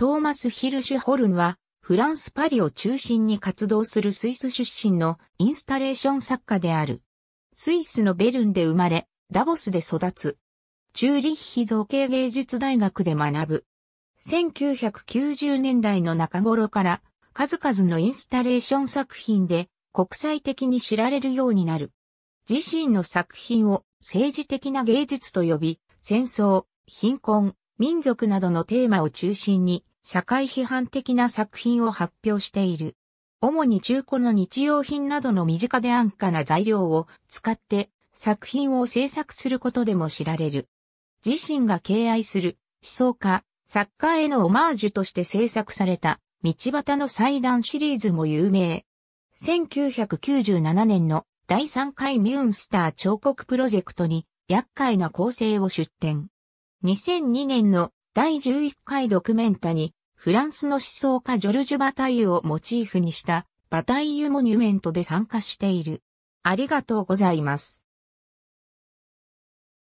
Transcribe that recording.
トーマス・ヒルシュホルンは、フランス・パリを中心に活動するスイス出身のインスタレーション作家である。スイスのベルンで生まれ、ダボスで育つ。チューリッヒ造形芸術大学で学ぶ。1990年代の中頃から数々のインスタレーション作品で国際的に知られるようになる。自身の作品を政治的な芸術と呼び、戦争、貧困、民族などのテーマを中心に社会批判的な作品を発表している。主に中古の日用品などの身近で安価な材料を使って作品を制作することでも知られる。自身が敬愛する思想家、作家へのオマージュとして制作された道端の祭壇シリーズも有名。1997年の第3回ミュンスター彫刻プロジェクトに厄介な構成を出展。2002年の第11回ドキュメンタにフランスの思想家ジョルジュ・バタイユをモチーフにしたバタイユモニュメントで参加している。ありがとうございます。